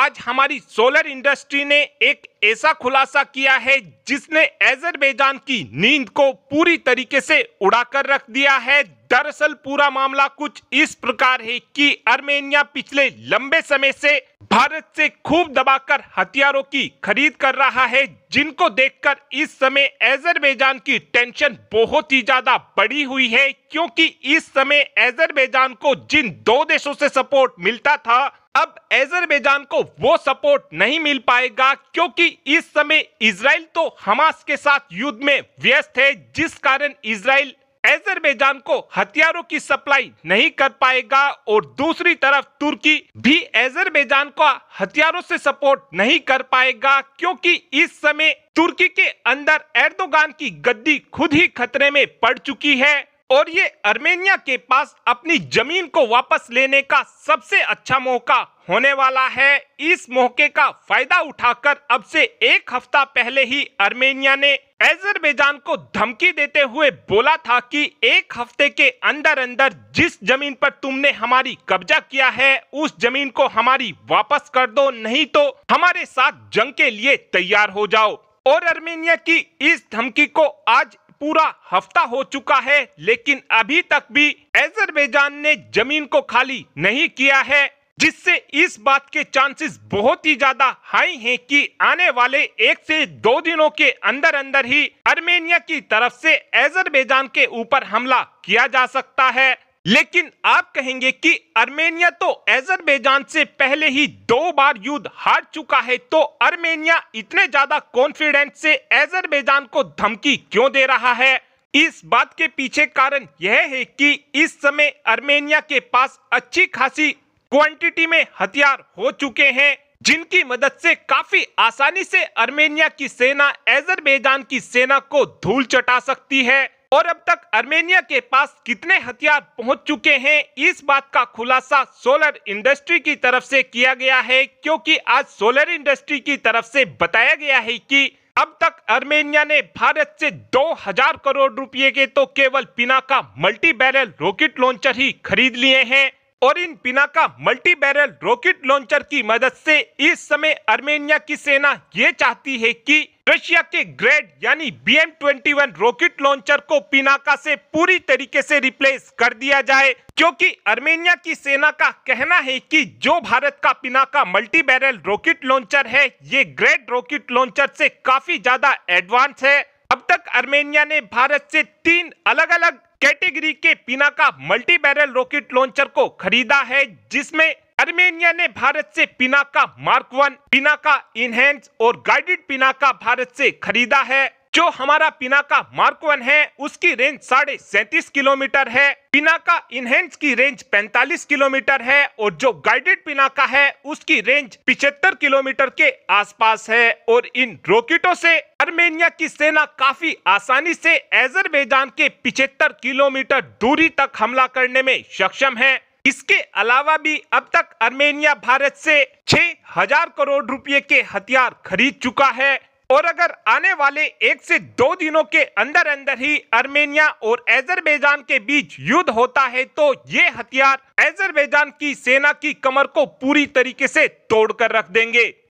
आज हमारी solar industry ने एक ऐसा खुलासा किया है जिसने एजरबैजान की नींद को पूरी तरीके से उड़ाकर रख दिया है दरअसल पूरा मामला कुछ इस प्रकार है कि आर्मेनिया पिछले लंबे समय से भारत से खूब दबाकर हथियारों की खरीद कर रहा है जिनको देखकर इस समय अजरबैजान की टेंशन बहुत ही ज्यादा बढ़ी हुई है क्योंकि इस समय अजरबैजान को जिन दो देशों से सपोर्ट मिलता था अब अजरबैजान को वो सपोर्ट नहीं मिल पाएगा क्योंकि इस समय इसराइल तो हमास के साथ युद्ध में व्यस्त है जिस कारण इसराइल एजरबैजान को हथियारों की सप्लाई नहीं कर पाएगा और दूसरी तरफ तुर्की भी एजरबैजान को हथियारों से सपोर्ट नहीं कर पाएगा क्योंकि इस समय तुर्की के अंदर एर्दोगान की गद्दी खुद ही खतरे में पड़ चुकी है और ये अर्मेनिया के पास अपनी जमीन को वापस लेने का सबसे अच्छा मौका होने वाला है इस मौके का फायदा उठाकर अब से एक हफ्ता पहले ही अर्मेनिया ने एजरबेजान को धमकी देते हुए बोला था कि एक हफ्ते के अंदर अंदर जिस जमीन पर तुमने हमारी कब्जा किया है उस जमीन को हमारी वापस कर दो नहीं तो हमारे साथ जंग के लिए तैयार हो जाओ और अर्मेनिया की इस धमकी को आज पूरा हफ्ता हो चुका है लेकिन अभी तक भी अजरबैजान ने जमीन को खाली नहीं किया है जिससे इस बात के चांसेस बहुत ही ज्यादा हाई हैं कि आने वाले एक से दो दिनों के अंदर अंदर ही अर्मेनिया की तरफ से अजरबैजान के ऊपर हमला किया जा सकता है लेकिन आप कहेंगे कि अर्मेनिया तो एजरबेजान से पहले ही दो बार युद्ध हार चुका है तो अर्मेनिया इतने ज्यादा कॉन्फिडेंस से एजरबैजान को धमकी क्यों दे रहा है इस बात के पीछे कारण यह है कि इस समय अर्मेनिया के पास अच्छी खासी क्वांटिटी में हथियार हो चुके हैं जिनकी मदद से काफी आसानी से अर्मेनिया की सेना एजरबेजान की सेना को धूल चटा सकती है और अब तक आर्मेनिया के पास कितने हथियार पहुंच चुके हैं इस बात का खुलासा सोलर इंडस्ट्री की तरफ से किया गया है क्योंकि आज सोलर इंडस्ट्री की तरफ से बताया गया है कि अब तक आर्मेनिया ने भारत से 2000 करोड़ रुपए के तो केवल Pinaka multi barrel rocket launcher ही खरीद लिए हैं और इन पिना Pinaka multi barrel rocket launcher की मदद से इस समय आर्मेनिया की सेना ये चाहती है की रशिया के ग्रेड यानी B M twenty one rocket launcher को पिनाका से पूरी तरीके से रिप्लेस कर दिया जाए क्योंकि अर्मेनिया की सेना का कहना है कि जो भारत का Pinaka multi barrel rocket launcher है ये ग्रेड रॉकेट लॉन्चर से काफी ज्यादा एडवांस है अब तक अर्मेनिया ने भारत से तीन अलग अलग कैटेगरी के Pinaka multi barrel rocket launcher को खरीदा है जिसमें आर्मेनिया ने भारत से Pinaka mark one Pinaka enhance और गाइडेड पिनाका भारत से खरीदा है जो हमारा पिनाका मार्क वन है उसकी रेंज साढ़े सैतीस किलोमीटर है पिनाका इनहेंस की रेंज 45 किलोमीटर है और जो गाइडेड पिनाका है उसकी रेंज 75 किलोमीटर के आसपास है और इन रॉकेटों से आर्मेनिया की सेना काफी आसानी से एजरबैजान के 75 किलोमीटर दूरी तक हमला करने में सक्षम है इसके अलावा भी अब तक आर्मेनिया भारत से 6000 करोड़ रुपए के हथियार खरीद चुका है और अगर आने वाले एक से दो दिनों के अंदर अंदर ही अर्मेनिया और एजरबैजान के बीच युद्ध होता है तो ये हथियार एजरबैजान की सेना की कमर को पूरी तरीके से तोड़कर रख देंगे